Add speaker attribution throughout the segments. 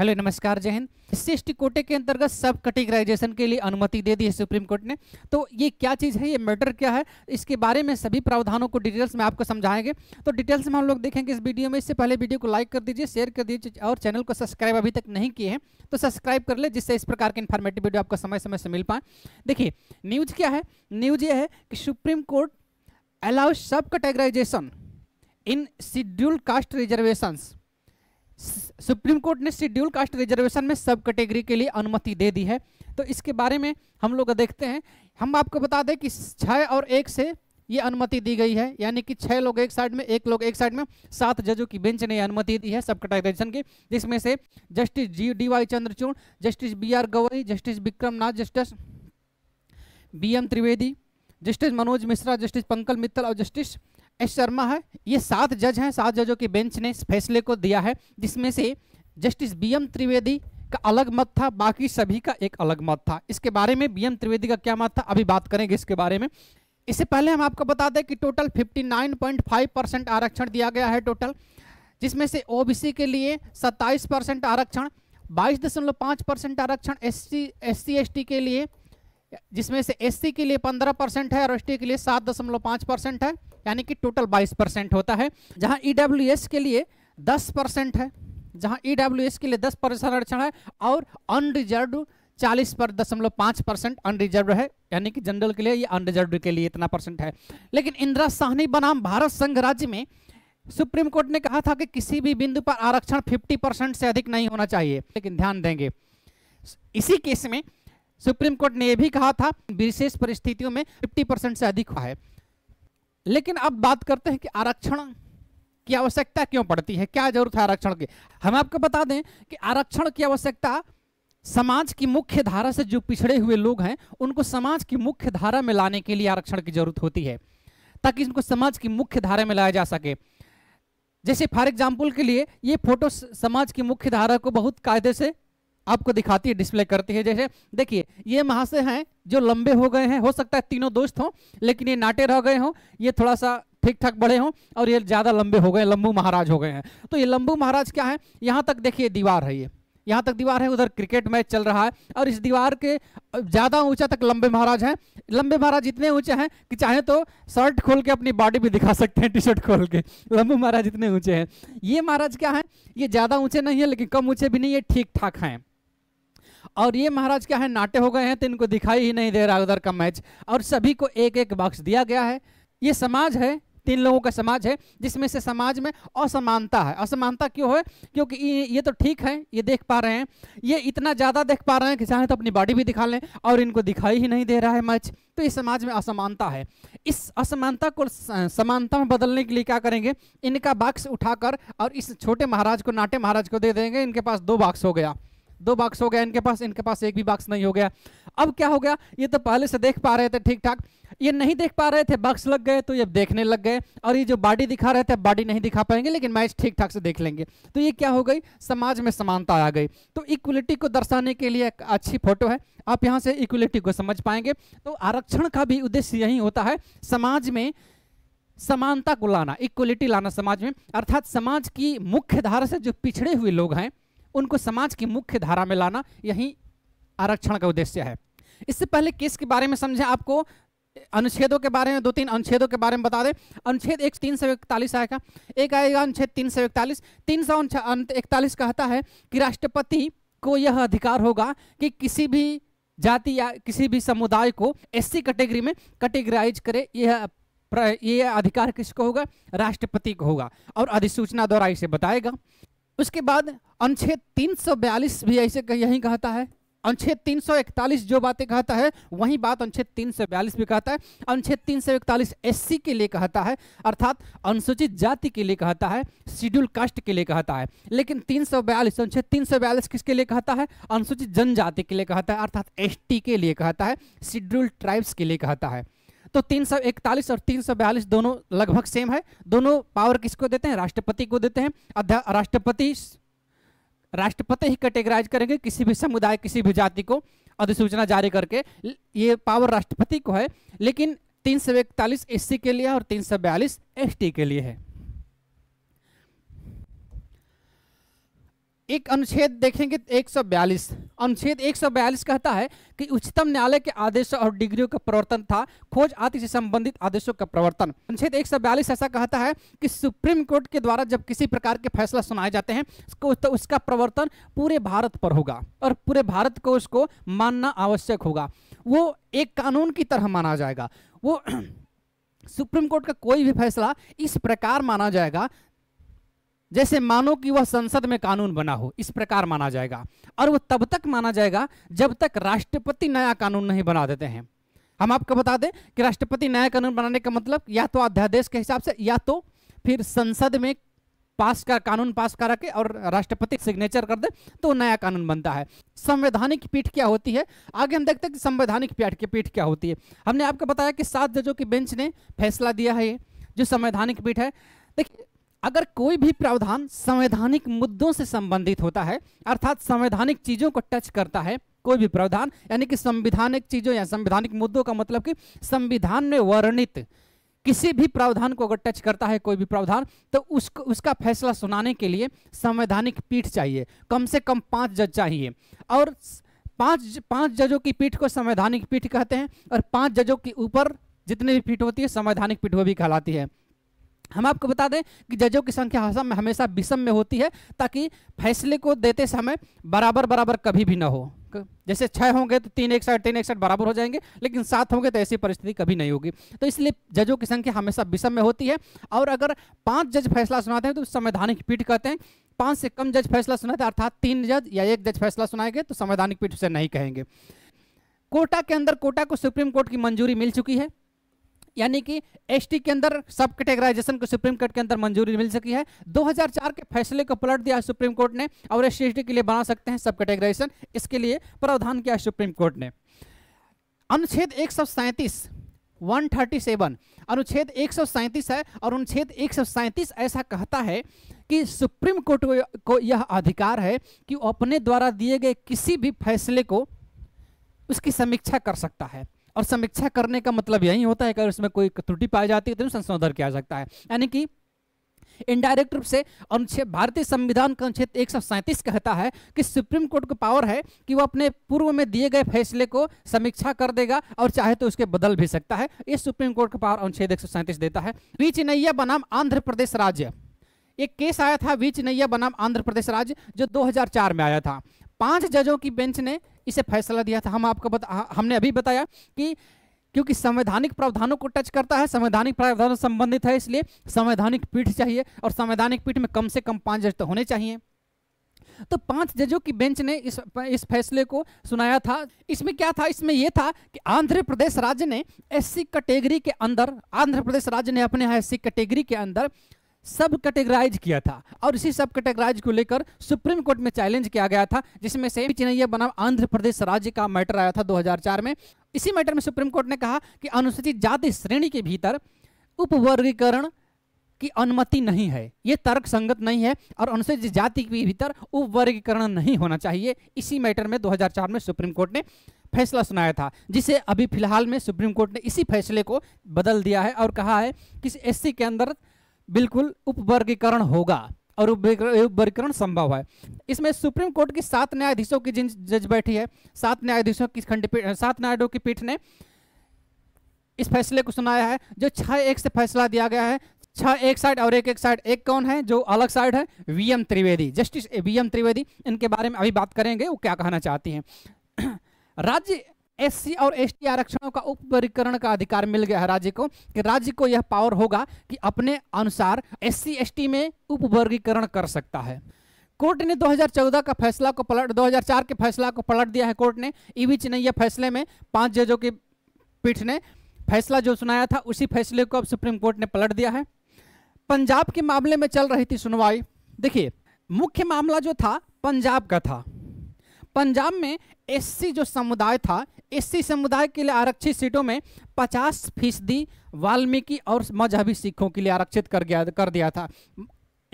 Speaker 1: hello नमस्कार जय Hind SC कोटे के अंतर्गत सब कैटेगराइजेशन के लिए अनुमति दे दी है सुप्रीम कोर्ट ने तो ये क्या चीज़ है ये मैटर क्या है इसके बारे में सभी प्रावधानों को डिटेल्स में आपको समझाएंगे तो डिटेल्स में हम लोग देखेंगे इस वीडियो में इससे पहले वीडियो को लाइक कर दीजिए शेयर कर दीजिए और चैनल को सब्सक्राइब अभी तक नहीं किए हैं तो सब्सक्राइब कर ले जिससे इस प्रकार के इन्फॉर्मेटिव वीडियो आपको समय समय से मिल पाए देखिए न्यूज़ क्या है न्यूज़ ये है कि Supreme Court allow subcategorization in scheduled caste reservations Supreme Court ने शेड्यूल कास्ट रिजर्वेशन में सब कैटेगरी के लिए अनुमति दे दी है तो इसके बारे में हम लोग देखते हैं हम आपको बता दें कि छः और एक से ये अनुमति दी गई है यानी कि छः लोग एक साइड में एक लोग एक साइड में सात जजों की बेंच ने अनुमति दी है सब कैटेगराइजेशन की जिसमें से जस्टिस जी D Y Chandrachud justice B R Gavai justice Vikram Nath justice B M Trivedi justice Manoj Mishra justice Pankaj Mittal और जस्टिस एस शर्मा है ये सात जज हैं सात जजों की बेंच ने इस फैसले को दिया है जिसमें से जस्टिस बी एम त्रिवेदी का अलग मत था बाकी सभी का एक अलग मत था इसके बारे में बी एम त्रिवेदी का क्या मत था अभी बात करेंगे इसके बारे में इससे पहले हम आपको बता दें कि टोटल 59.5 परसेंट आरक्षण दिया गया है टोटल जिसमें से ओबीसी के लिए 27 परसेंट आरक्षण 22.5 परसेंट आरक्षण एस सी एस टी के लिए जिसमें से एससी के लिए 15 परसेंट है और टी के लिए 7.5 परसेंट है यानी कि टोटल 22 परसेंट होता है जहां ई e के लिए 10 परसेंट है जहां ई e के लिए 10 परसेंट आरक्षण है और अनरिजर्व चालीस पर दशमलव पाँच परसेंट अनरिजर्व है यानी कि जनरल के लिए या अनरिजर्व के लिए इतना परसेंट है लेकिन इंदिरा साहनी बनाम भारत संघ राज्य में सुप्रीम कोर्ट ने कहा था कि किसी भी बिंदु पर आरक्षण 50 परसेंट से अधिक नहीं होना चाहिए लेकिन ध्यान देंगे इसी केस में सुप्रीम कोर्ट ने यह भी कहा था विशेष परिस्थितियों में 50 परसेंट से अधिक हुआ है लेकिन अब बात करते हैं कि आरक्षण की आवश्यकता क्यों पड़ती है क्या जरूरत है आरक्षण की हम आपको बता दें कि आरक्षण की आवश्यकता समाज की मुख्य धारा से जो पिछड़े हुए लोग हैं उनको समाज की मुख्य धारा में लाने के लिए आरक्षण की जरूरत होती है ताकि इनको समाज की मुख्य धारा में लाया जा सके जैसे फॉर एग्जाम्पल के लिए ये फोटो समाज की मुख्य धारा को बहुत कायदे से आपको दिखाती है डिस्प्ले करती है जैसे देखिए ये महाशय हैं जो लंबे हो गए हैं हो सकता है तीनों दोस्त हों लेकिन ये नाटे रह गए हों ये थोड़ा सा ठीक ठाक बड़े हों और ये ज़्यादा लंबे हो गए लंबू महाराज हो गए हैं तो ये लंबू महाराज क्या है यहाँ तक देखिए दीवार है ये यहाँ तक दीवार है उधर क्रिकेट मैच चल रहा है और इस दीवार के ज़्यादा ऊंचा तक लंबे महाराज हैं लंबे महाराज इतने ऊंचे हैं कि चाहे तो शर्ट खोल के अपनी बॉडी भी दिखा सकते हैं टी शर्ट खोल के लंबे महाराज इतने ऊंचे हैं ये महाराज क्या है ये ज़्यादा ऊंचे नहीं है लेकिन कम ऊंचे भी नहीं है ठीक ठाक हैं और ये महाराज क्या है नाटे हो गए हैं तो इनको दिखाई ही नहीं दे रहा उधर का मैच और सभी को एक एक बक्स दिया गया है ये समाज है तीन लोगों का समाज है जिसमें से समाज में असमानता है असमानता क्यों है क्योंकि ये तो ठीक है ये देख पा रहे हैं ये इतना ज़्यादा देख पा रहे हैं कि चाहे तो अपनी बॉडी भी दिखा लें और इनको दिखाई ही नहीं दे रहा है मैच तो इस समाज में असमानता है इस असमानता को समानता में बदलने के लिए क्या करेंगे इनका बाक्स उठाकर और इस छोटे महाराज को नाटे महाराज को दे देंगे इनके पास दो बाक्स हो गया दो बॉक्स हो गया इनके पास इनके पास एक भी बॉक्स नहीं हो गया अब क्या हो गया ये तो पहले से देख पा रहे थे ठीक ठाक ये नहीं देख पा रहे थे बॉक्स लग गए तो ये देखने लग गए और ये जो बॉडी दिखा रहे थे बॉडी नहीं दिखा पाएंगे लेकिन मैच ठीक ठाक से देख लेंगे तो ये क्या हो गई समाज में समानता आ गई तो इक्वलिटी को दर्शाने के लिए एक अच्छी फोटो है आप यहाँ से इक्वलिटी को समझ पाएंगे तो आरक्षण का भी उद्देश्य यही होता है समाज में समानता को लाना इक्वलिटी लाना समाज में अर्थात समाज की मुख्य धारा से जो पिछड़े हुए लोग हैं उनको समाज की मुख्य धारा में लाना यही आरक्षण का उद्देश्य है इससे पहले केस के बारे में समझें आपको अनुच्छेदों के बारे में दो तीन अनुच्छेदों के बारे में बता दें अनुच्छेद एक तीन सौ इकतालीस आएगा एक आएगा अनुच्छेद तीन सौ इकतालीस तीन सौ इकतालीस कहता है कि राष्ट्रपति को यह अधिकार होगा कि किसी भी जाति या किसी भी समुदाय को एससी कैटेगरी में कैटेगराइज करे यह यह अधिकार किसको होगा राष्ट्रपति को होगा और अधिसूचना द्वारा इसे बताएगा उसके बाद अनुच्छेद 342 भी ऐसे यही कहता है अनुच्छेद 341 जो बातें कहता है वही बात अनुच्छेद 342 भी कहता है अनुच्छेद 341 एससी के लिए कहता है अर्थात अनुसूचित जाति के लिए कहता है शेड्यूल कास्ट के लिए कहता है लेकिन 342 अनुच्छेद 342 किसके लिए कहता है अनुसूचित जनजाति के लिए कहता है अर्थात एसटी के लिए कहता है शेड्यूल ट्राइब्स के लिए कहता है तो तीन सौ इकतालीस और तीन सौ बयालीस दोनों लगभग सेम है दोनों पावर किसको देते हैं राष्ट्रपति को देते हैं राष्ट्रपति राष्ट्रपति ही कैटेगराइज करेंगे किसी भी समुदाय किसी भी जाति को अधिसूचना जारी करके ये पावर राष्ट्रपति को है लेकिन तीन सौ इकतालीस एस के लिए और तीन सौ बयालीस एस के लिए है एक अनुच्छेद देखेंगे 142 तो अनुच्छेद 142 कहता है कि उच्चतम न्यायालय के आदेशों और डिग्रियों का प्रवर्तन था खोज आदि से संबंधित आदेशों का प्रवर्तन अनुच्छेद 142 ऐसा कहता है कि सुप्रीम कोर्ट के द्वारा जब किसी प्रकार के फैसला सुनाए जाते हैं तो उसका प्रवर्तन पूरे भारत पर होगा और पूरे भारत को उसको मानना आवश्यक होगा वो एक कानून की तरह माना जाएगा वो सुप्रीम कोर्ट का कोई भी फैसला इस प्रकार माना जाएगा जैसे मानो कि वह संसद में कानून बना हो इस प्रकार माना जाएगा और वह तब तक माना जाएगा जब तक राष्ट्रपति नया कानून नहीं बना देते हैं हम आपको बता दें कि राष्ट्रपति नया कानून बनाने का मतलब या तो अध्यादेश के हिसाब से या तो फिर संसद में पास का कानून पास करा के और राष्ट्रपति सिग्नेचर कर दे तो नया कानून बनता है संवैधानिक पीठ क्या होती है आगे हम देखते हैं कि संवैधानिक पीठ की पीठ क्या होती है हमने आपको बताया कि सात जजों की बेंच ने फैसला दिया है ये जो संवैधानिक पीठ है देखिए अगर कोई भी प्रावधान संवैधानिक मुद्दों से संबंधित होता है अर्थात संवैधानिक चीज़ों को टच करता है कोई भी प्रावधान यानी कि संविधानिक चीज़ों या संविधानिक मुद्दों का मतलब कि संविधान में वर्णित किसी भी प्रावधान को अगर टच करता है कोई भी प्रावधान तो उसको उसका फैसला सुनाने के लिए संवैधानिक पीठ चाहिए कम से कम पाँच जज चाहिए और पाँच पाँच जजों की पीठ को संवैधानिक पीठ कहते हैं और पाँच जजों के ऊपर जितनी भी पीठ होती है संवैधानिक पीठ वो भी कहलाती है हम आपको बता दें कि जजों की संख्या हमेशा विषम में होती है ताकि फैसले को देते समय बराबर बराबर कभी भी ना हो जैसे छः होंगे तो तीन एक साइड तीन एक साइड बराबर हो जाएंगे लेकिन सात होंगे तो ऐसी परिस्थिति कभी नहीं होगी तो इसलिए जजों की संख्या हमेशा विषम में होती है और अगर पांच जज फैसला सुनाते हैं तो संवैधानिक पीठ कहते हैं पाँच से कम जज फैसला सुनाते अर्थात तीन जज या एक जज फैसला सुनाएंगे तो संवैधानिक पीठ उसे नहीं कहेंगे कोटा के अंदर कोटा को सुप्रीम कोर्ट की मंजूरी मिल चुकी है यानी कि एसटी के अंदर सब कैटेगराइजेशन को सुप्रीम कोर्ट के अंदर मंजूरी मिल सकी है 2004 के फैसले को पलट दिया सुप्रीम कोर्ट ने और एस टी के लिए बना सकते हैं सब कैटेगराइजेशन इसके लिए प्रावधान किया सुप्रीम कोर्ट ने अनुच्छेद एक सौ सैंतीस 137 अनुच्छेद एक है और अनुच्छेद एक ऐसा कहता है कि सुप्रीम कोर्ट को यह अधिकार है कि वो अपने द्वारा दिए गए किसी भी फैसले को उसकी समीक्षा कर सकता है और समीक्षा करने का मतलब यही होता है कि अगर इसमें कोई त्रुटि पाई जाती है तो संशोधन किया जा सकता है यानी कि इनडायरेक्ट रूप से अनुच्छेद भारतीय संविधान का अनुच्छेद एक कहता है कि सुप्रीम कोर्ट को पावर है कि वह अपने पूर्व में दिए गए फैसले को समीक्षा कर देगा और चाहे तो उसके बदल भी सकता है ये सुप्रीम कोर्ट का पावर अनुच्छेद एक देता है वी चिन्हैया बनाम आंध्र प्रदेश राज्य एक केस आया था वी चिन्हैया बनाम आंध्र प्रदेश राज्य जो दो में आया था पांच जजों की बेंच ने इसे फैसला दिया था हम आपको बता हमने अभी बताया कि क्योंकि संवैधानिक प्रावधानों को टच करता है संवैधानिक प्रावधानों से संबंधित है इसलिए संवैधानिक पीठ चाहिए और संवैधानिक पीठ में कम से कम पांच जज तो होने चाहिए तो पांच जजों की बेंच ने इस इस फैसले को सुनाया था इसमें क्या था इसमें यह था कि आंध्र प्रदेश राज्य ने एससी कैटेगरी के अंदर आंध्र प्रदेश राज्य ने अपने यहाँ एस कैटेगरी के अंदर सब कैटेगराइज किया था और इसी सब कैटेगराइज को लेकर सुप्रीम कोर्ट में चैलेंज किया गया था जिसमें से चिन्हैया बनाम आंध्र प्रदेश राज्य का मैटर आया था 2004 में इसी मैटर में सुप्रीम कोर्ट ने कहा कि अनुसूचित जाति श्रेणी के भीतर उपवर्गीकरण की अनुमति नहीं है ये तर्क संगत नहीं है और अनुसूचित जाति के भीतर उपवर्गीकरण नहीं होना चाहिए इसी मैटर में 2004 में सुप्रीम कोर्ट ने फैसला सुनाया था जिसे अभी फिलहाल में सुप्रीम कोर्ट ने इसी फैसले को बदल दिया है और कहा है कि एससी के अंदर बिल्कुल उपवर्गीकरण होगा और उपवर्गीकरण संभव है इसमें सुप्रीम कोर्ट की सात न्यायाधीशों की जज बैठी है सात न्यायाधीशों की खंडपीठ सात न्यायाधीशों की पीठ ने इस फैसले को सुनाया है जो छः एक से फैसला दिया गया है छः एक साइड और एक एक साइड एक कौन है जो अलग साइड है VM Trivedi justice VM Trivedi इनके बारे में अभी बात करेंगे वो क्या कहना चाहती हैं राज्य एससी और एसटी आरक्षणों का उपवर्गीकरण का अधिकार मिल गया है राज्य को कि राज्य को यह पावर होगा कि अपने अनुसार एससी एसटी में उपवर्गीकरण कर सकता है कोर्ट ने 2014 का फैसला को पलट 2004 के फैसला को पलट दिया है कोर्ट ने ईवी e चिन्हैया फैसले में पांच जजों की पीठ ने फैसला जो सुनाया था उसी फैसले को अब सुप्रीम कोर्ट ने पलट दिया है पंजाब के मामले में चल रही थी सुनवाई देखिए मुख्य मामला जो था पंजाब का था पंजाब में एससी जो समुदाय था एससी समुदाय के लिए आरक्षित सीटों में 50 फीसदी वाल्मीकि और मजहबी सिखों के लिए आरक्षित कर गया कर दिया था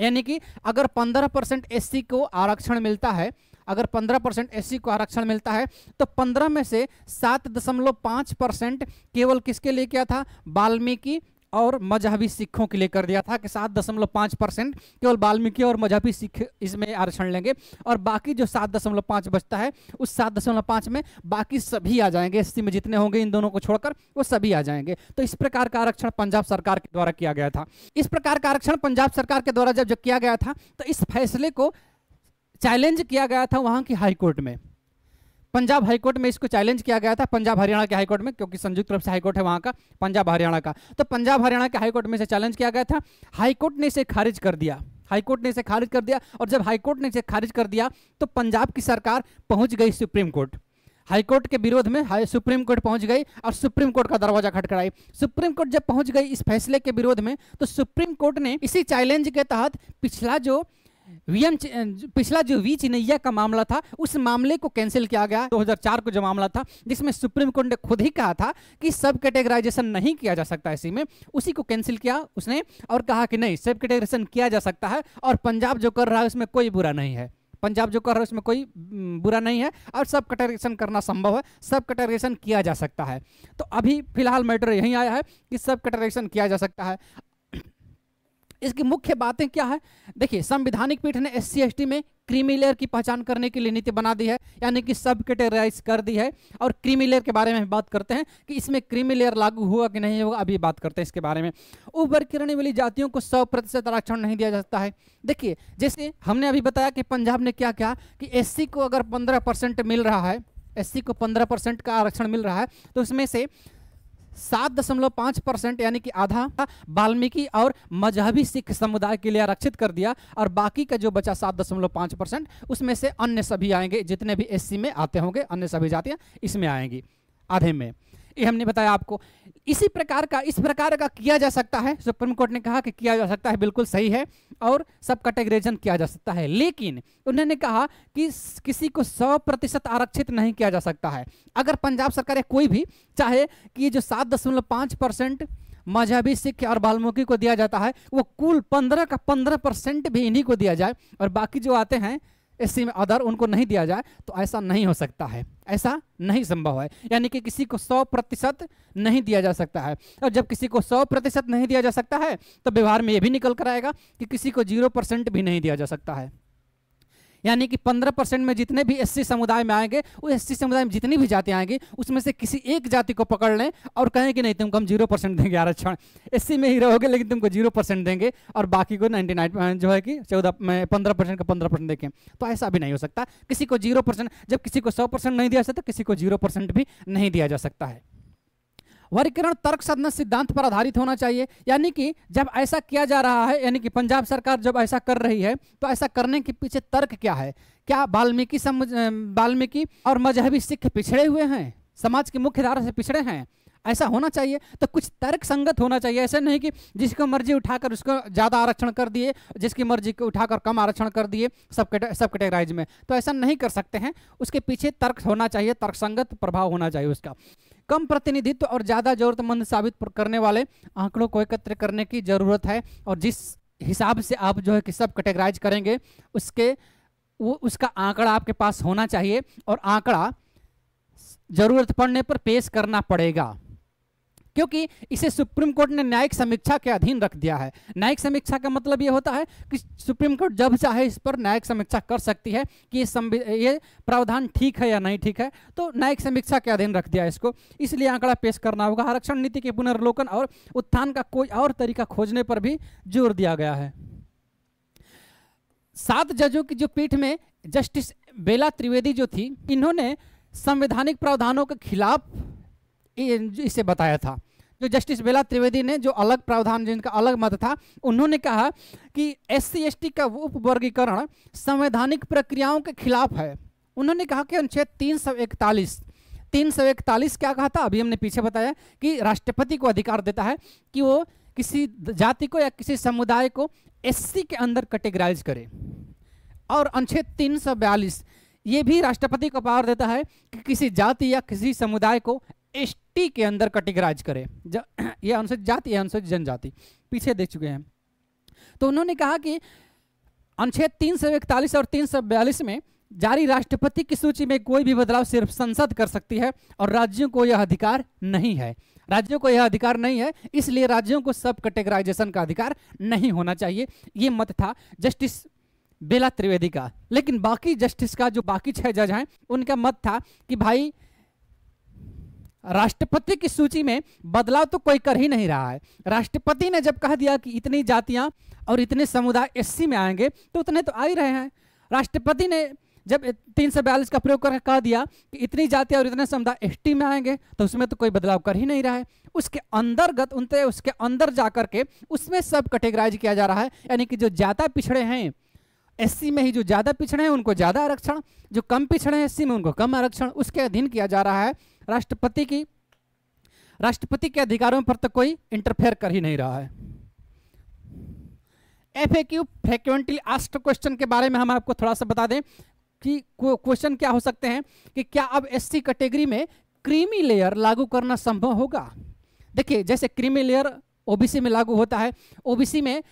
Speaker 1: यानी कि अगर 15 परसेंट एस को आरक्षण मिलता है अगर 15 परसेंट एस को आरक्षण मिलता है तो 15 में से 7.5 परसेंट केवल किसके लिए किया था वाल्मीकि और मजहबी सिखों के लिए कर दिया था कि सात दशमलव पाँच परसेंट केवल वाल्मीकि और मजहबी सिख इसमें आरक्षण लेंगे और बाकी जो सात दशमलव पाँच बचता है उस सात दशमलव पाँच में बाकी सभी आ जाएंगे एस में जितने होंगे इन दोनों को छोड़कर वो सभी आ जाएंगे तो इस प्रकार का आरक्षण पंजाब सरकार के द्वारा किया गया था इस प्रकार का आरक्षण पंजाब सरकार के द्वारा जब जब किया गया था तो इस फैसले को चैलेंज किया गया था वहाँ की हाईकोर्ट में पंजाब हाईकोर्ट में इसको चैलेंज किया गया था पंजाब हरियाणा के हाईकोर्ट में क्योंकि संयुक्त रूप से हाईकोर्ट है वहां का पंजाब हरियाणा का तो पंजाब हरियाणा के हाईकोर्ट में इसे चैलेंज किया गया था हाईकोर्ट ने इसे खारिज कर दिया हाईकोर्ट ने इसे खारिज कर दिया और जब हाईकोर्ट ने इसे खारिज कर दिया तो पंजाब की सरकार पहुंच गई सुप्रीम कोर्ट हाईकोर्ट के विरोध में हाई सुप्रीम कोर्ट पहुंच गई और सुप्रीम कोर्ट का दरवाजा खटखड़ाई सुप्रीम कोर्ट जब पहुंच गई इस फैसले के विरोध में तो सुप्रीम कोर्ट ने इसी चैलेंज के तहत पिछला जो वीएम पिछला जो वी चिन्हैया का मामला था उस मामले को कैंसिल किया गया 2004 को जो मामला था जिसमें सुप्रीम कोर्ट ने खुद ही कहा था कि सब कैटेगराइजेशन नहीं किया जा सकता इसी में उसी को कैंसिल किया उसने और कहा कि नहीं सब कैटेगराइजेशन किया जा सकता है और पंजाब जो कर रहा है उसमें कोई बुरा नहीं है पंजाब जो कर रहा है उसमें कोई बुरा नहीं है और सब कटरेशन करना संभव है सब कटरेशन किया जा सकता है तो अभी फिलहाल मैटर यही आया है कि सब कटरेशन किया जा सकता है इसकी मुख्य बातें क्या है देखिए संविधानिक पीठ ने एस सी में क्रीमी लेयर की पहचान करने के लिए नीति बना दी है यानी कि सब कैटेगराइज कर दी है और क्रीमी लेयर के बारे में बात करते हैं कि इसमें क्रीमी लेयर लागू हुआ कि नहीं होगा अभी बात करते हैं इसके बारे में ऊपर किरणी वाली जातियों को सौ प्रतिशत आरक्षण नहीं दिया जाता है देखिए जैसे हमने अभी बताया कि पंजाब ने क्या कहा कि एस को अगर पंद्रह मिल रहा है एस को पंद्रह का आरक्षण मिल रहा है तो उसमें से सात दशमलव पांच परसेंट यानी कि आधा वाल्मीकि और मजहबी सिख समुदाय के लिए आरक्षित कर दिया और बाकी का जो बचा सात दशमलव पांच परसेंट उसमें से अन्य सभी आएंगे जितने भी एससी में आते होंगे अन्य सभी जातियां इसमें आएंगी आधे में ये हमने बताया आपको इसी प्रकार का इस प्रकार का किया जा सकता है सुप्रीम कोर्ट ने कहा कि किया जा सकता है बिल्कुल सही है और सब कैटेगरीजन किया जा सकता है लेकिन उन्होंने कहा कि किसी को सौ प्रतिशत आरक्षित नहीं किया जा सकता है अगर पंजाब सरकार या कोई भी चाहे कि जो सात दशमलव पाँच परसेंट मजहबी सिख और बाल्मीकि को दिया जाता है वो कुल पंद्रह का पंद्रह परसेंट भी इन्हीं को दिया जाए और बाकी जो आते हैं सी में अदर उनको नहीं दिया जाए तो ऐसा नहीं हो सकता है ऐसा नहीं संभव है यानी कि किसी को सौ प्रतिशत नहीं दिया जा सकता है और जब किसी को सौ प्रतिशत नहीं दिया जा सकता है तो व्यवहार में यह भी निकल कर आएगा कि किसी को जीरो परसेंट भी नहीं दिया जा सकता है यानी कि पंद्रह परसेंट में जितने भी एससी समुदाय में आएंगे वो एससी समुदाय में जितनी भी जाति आएंगी उसमें से किसी एक जाति को पकड़ लें और कहें कि नहीं तुमको हम जीरो परसेंट देंगे आरक्षण अच्छा, एससी में ही रहोगे लेकिन तुमको जीरो परसेंट देंगे और बाकी को नाइन्टी नाइन जो है कि चौदह में पंद्रह परसेंट का पंद्रह परसेंट देखें तो ऐसा भी नहीं हो सकता किसी को जीरो परसेंट जब किसी को सौ परसेंट नहीं दिया जा सकता तो किसी को जीरो परसेंट भी नहीं दिया जा सकता है वर्गीकरण तर्क साधना सिद्धांत पर आधारित होना चाहिए यानी कि जब ऐसा किया जा रहा है यानी कि पंजाब सरकार जब ऐसा कर रही है तो ऐसा करने के पीछे तर्क क्या है क्या वाल्मीकि समझ वाल्मीकि और मजहबी सिख पिछड़े हुए हैं समाज की मुख्य धारा से पिछड़े हैं ऐसा होना चाहिए तो कुछ तर्क संगत होना चाहिए ऐसा नहीं कि जिसको मर्जी उठाकर उसको ज़्यादा आरक्षण कर दिए जिसकी मर्जी को उठाकर कम आरक्षण कर दिए सब कटे, सब कैटेगराइज में तो ऐसा नहीं कर सकते हैं उसके पीछे तर्क होना चाहिए तर्कसंगत प्रभाव होना चाहिए उसका कम प्रतिनिधित्व और ज़्यादा जरूरतमंद साबित करने वाले आंकड़ों को एकत्र करने की ज़रूरत है और जिस हिसाब से आप जो है कि सब कैटेगराइज करेंगे उसके वो उसका आंकड़ा आपके पास होना चाहिए और आंकड़ा ज़रूरत पड़ने पर पेश करना पड़ेगा क्योंकि इसे सुप्रीम कोर्ट ने न्यायिक समीक्षा के अधीन रख दिया है न्यायिक समीक्षा का मतलब ये होता है कि सुप्रीम कोर्ट जब चाहे इस पर न्यायिक समीक्षा कर सकती है कि ये ये प्रावधान ठीक है या नहीं ठीक है तो न्यायिक समीक्षा के अधीन रख दिया इसको इसलिए आंकड़ा पेश करना होगा आरक्षण नीति के पुनर्लोकन और उत्थान का कोई और तरीका खोजने पर भी जोर दिया गया है सात जजों की जो पीठ में जस्टिस बेला त्रिवेदी जो थी इन्होंने संवैधानिक प्रावधानों के खिलाफ इसे बताया था जो जस्टिस बेला त्रिवेदी ने जो अलग प्रावधान जिनका अलग मत था उन्होंने कहा कि एस सी का उपवर्गीकरण संवैधानिक प्रक्रियाओं के खिलाफ है उन्होंने कहा कि अनुच्छेद तीन सौ इकतालीस तीन सौ इकतालीस क्या कहा था अभी हमने पीछे बताया कि राष्ट्रपति को अधिकार देता है कि वो किसी जाति को या किसी समुदाय को एससी के अंदर कैटेगराइज करे और अनुच्छेद तीन सौ बयालीस ये भी राष्ट्रपति को पावर देता है कि किसी जाति या किसी समुदाय को एसटी के अंदर कैटेगराइज करे ये अनुसूचित जाति या अनुसूचित जनजाति पीछे देख चुके हैं तो उन्होंने कहा कि अनुच्छेद तीन सौ इकतालीस और तीन सौ बयालीस में जारी राष्ट्रपति की सूची में कोई भी बदलाव सिर्फ संसद कर सकती है और राज्यों को यह अधिकार नहीं है राज्यों को यह अधिकार नहीं है इसलिए राज्यों को सब कैटेगराइजेशन का अधिकार नहीं होना चाहिए ये मत था जस्टिस बेला त्रिवेदी का लेकिन बाकी जस्टिस का जो बाकी छह जज हैं उनका मत था कि भाई राष्ट्रपति की सूची में बदलाव तो कोई कर ही नहीं रहा है राष्ट्रपति ने जब कह दिया कि इतनी जातियां और इतने समुदाय एससी में आएंगे तो उतने तो आ ही रहे हैं राष्ट्रपति ने जब तीन सौ बयालीस का प्रयोग करके कह दिया कि इतनी जातियां और इतने समुदाय एस में आएंगे तो उसमें तो कोई बदलाव कर ही नहीं रहा है उसके अंतर्गत उनते उसके अंदर जा के उसमें सब कैटेगराइज किया जा रहा है यानी कि जो ज़्यादा पिछड़े हैं एससी में ही जो ज़्यादा पिछड़े हैं उनको ज़्यादा आरक्षण जो कम पिछड़े हैं एससी में उनको कम आरक्षण उसके अधीन किया जा रहा है राष्ट्रपति की राष्ट्रपति के अधिकारों पर तो कोई इंटरफेयर कर ही नहीं रहा है F A Q frequently asked question के बारे में हम आपको थोड़ा सा बता दें कि क्वेश्चन क्या हो सकते हैं कि क्या अब एससी कैटेगरी में क्रीमी लेयर लागू करना संभव होगा देखिए जैसे क्रीमी लेयर ओबीसी में लागू होता है ओबीसी में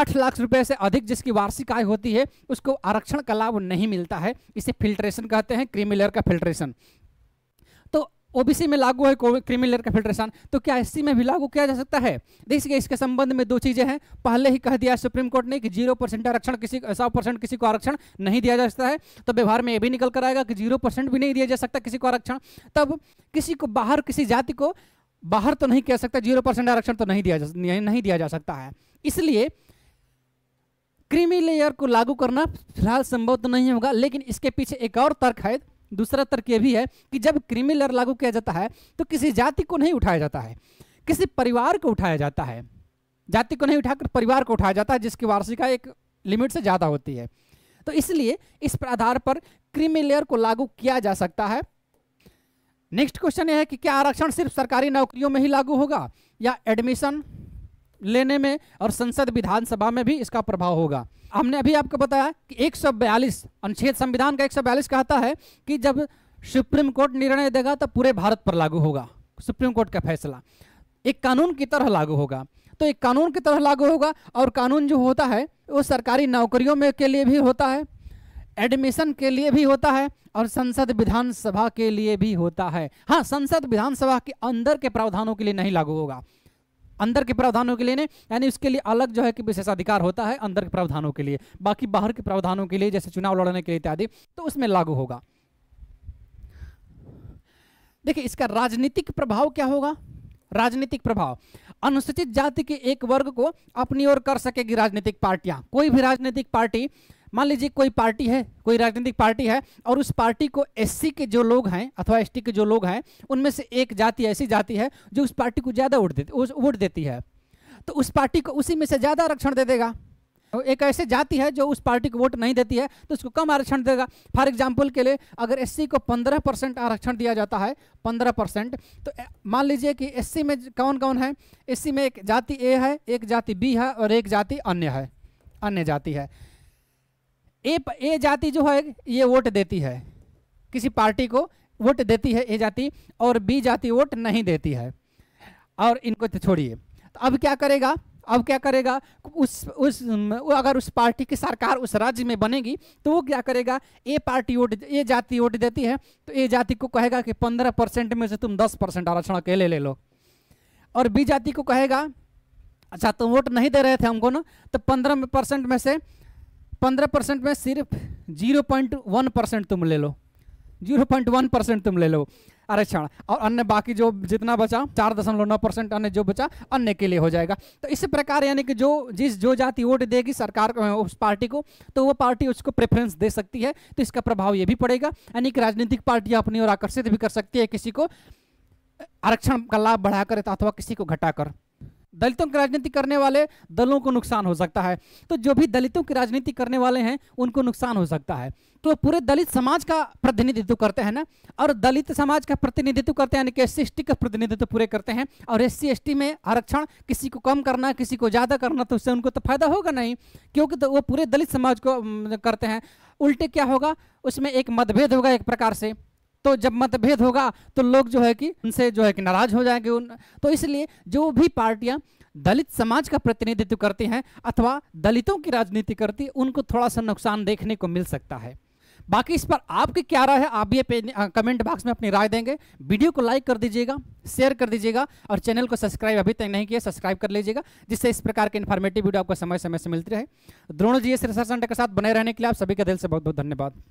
Speaker 1: आठ लाख रुपए से अधिक जिसकी वार्षिक आय होती है उसको आरक्षण का लाभ नहीं मिलता है इसे फिल्ट्रेशन कहते हैं क्रीमी लेयर का फिल्ट्रेशन ओबीसी में लागू है क्रिमिनल का फेडरेशन तो क्या एस में भी लागू किया जा सकता है देखिए इसके संबंध में दो चीजें हैं पहले ही कह दिया सुप्रीम कोर्ट ने कि जीरो परसेंट आरक्षण किसी सौ परसेंट किसी को आरक्षण नहीं दिया जा सकता है तो व्यवहार में यह भी निकल कर आएगा कि जीरो परसेंट भी नहीं दिया जा सकता किसी को आरक्षण तब किसी को बाहर किसी जाति को बाहर तो नहीं किया सकता जीरो परसेंट आरक्षण तो नहीं दिया जा नहीं दिया जा सकता है इसलिए क्रीमी लेयर को लागू करना फिलहाल संभव तो नहीं होगा लेकिन इसके पीछे एक और तर्क है दूसरा तर्क यह भी है कि जब क्रिमिलर लागू किया जाता है तो किसी जाति को नहीं उठाया जाता है किसी परिवार को उठाया जाता है जाति को नहीं उठाकर परिवार को उठाया जाता है जिसकी वार्षिका एक लिमिट से ज़्यादा होती है तो इसलिए इस आधार पर क्रिमिलेयर को लागू किया जा सकता है नेक्स्ट क्वेश्चन यह है कि क्या आरक्षण सिर्फ सरकारी नौकरियों में ही लागू होगा या एडमिशन लेने में और संसद विधानसभा में भी इसका प्रभाव होगा हमने अभी आपको बताया कि 142 अनुच्छेद संविधान का 142 कहता है कि जब सुप्रीम कोर्ट निर्णय देगा तो पूरे भारत पर लागू होगा सुप्रीम कोर्ट का फैसला एक कानून की तरह लागू होगा तो एक कानून की तरह लागू होगा और कानून जो होता है वो सरकारी नौकरियों में के लिए भी होता है एडमिशन के लिए भी होता है और संसद विधानसभा के लिए भी होता है हाँ संसद विधानसभा के अंदर के प्रावधानों के लिए नहीं लागू होगा अंदर के प्रावधानों के लिए यानी उसके लिए अलग जो है कि विशेषाधिकार होता है अंदर के प्रावधानों के लिए बाकी बाहर के प्रावधानों के लिए जैसे चुनाव लड़ने के लिए इत्यादि तो उसमें लागू होगा देखिए इसका राजनीतिक प्रभाव क्या होगा राजनीतिक प्रभाव अनुसूचित जाति के एक वर्ग को अपनी ओर कर सकेगी राजनीतिक पार्टियां कोई भी राजनीतिक पार्टी मान लीजिए कोई पार्टी है कोई राजनीतिक पार्टी है और उस पार्टी को एससी के जो लोग हैं अथवा एसटी के जो लोग हैं उनमें से एक जाति ऐसी जाति है जो उस पार्टी को ज़्यादा वोट देती वोट देती है तो उस पार्टी को उसी में से ज़्यादा आरक्षण दे देगा एक ऐसे जाति है जो उस पार्टी को वोट नहीं देती है तो उसको कम आरक्षण देगा फॉर एग्जाम्पल के लिए अगर एस को 15 परसेंट आरक्षण दिया जाता है 15 परसेंट तो मान लीजिए कि एस में कौन कौन है एससी में एक जाति ए है एक जाति बी है और एक जाति अन्य है अन्य जाति है ए ए जाति जो है ये वोट देती है किसी पार्टी को वोट देती है ए जाति और बी जाति वोट नहीं देती है और इनको तो छोड़िए तो अब क्या करेगा अब क्या करेगा उस उस अगर उस पार्टी की सरकार उस राज्य में बनेगी तो वो क्या करेगा ए पार्टी वोट ए जाति वोट देती है तो ए जाति को कहेगा कि पंद्रह परसेंट में से तुम दस परसेंट आरक्षण अकेले ले लो और बी जाति को कहेगा अच्छा तुम वोट नहीं दे रहे थे हमको ना तो पंद्रह परसेंट में से पंद्रह परसेंट में सिर्फ जीरो पॉइंट वन परसेंट तुम ले लो जीरो पॉइंट वन परसेंट तुम ले लो आरक्षण और अन्य बाकी जो जितना बचा चार दशमलव नौ परसेंट अन्य जो बचा अन्य के लिए हो जाएगा तो इस प्रकार यानी कि जो जिस जो जाति वोट देगी सरकार उस पार्टी को तो वो पार्टी उसको प्रेफरेंस दे सकती है तो इसका प्रभाव ये भी पड़ेगा यानी कि राजनीतिक पार्टियाँ अपनी ओर आकर्षित भी कर सकती है किसी को आरक्षण का लाभ बढ़ाकर अथवा किसी को घटाकर दलितों की राजनीति करने वाले दलों को नुकसान हो सकता है तो जो भी दलितों की राजनीति करने वाले हैं उनको नुकसान हो सकता है तो पूरे दलित समाज का प्रतिनिधित्व करते हैं ना और दलित समाज का प्रतिनिधित्व करते हैं यानी कि एस सी का प्रतिनिधित्व पूरे करते हैं और एस सी में आरक्षण किसी को कम करना किसी को ज़्यादा करना तो उससे उनको तो फायदा होगा नहीं क्योंकि तो वो पूरे दलित समाज को करते हैं उल्टे क्या होगा उसमें एक मतभेद होगा एक प्रकार से तो जब मतभेद होगा तो लोग जो है कि उनसे जो है कि नाराज हो जाएंगे उन तो इसलिए जो भी पार्टियां दलित समाज का प्रतिनिधित्व करती हैं अथवा दलितों की राजनीति करती उनको थोड़ा सा नुकसान देखने को मिल सकता है बाकी इस पर आपकी क्या राय है आप भी कमेंट बॉक्स में अपनी राय देंगे वीडियो को लाइक कर दीजिएगा शेयर कर दीजिएगा और चैनल को सब्सक्राइब अभी तक नहीं किया सब्सक्राइब कर लीजिएगा जिससे इस प्रकार के इन्फॉर्मेटिव वीडियो आपको समय समय से मिलती रहे Drona G S research centre के साथ बने रहने के लिए आप सभी का दिल से बहुत बहुत धन्यवाद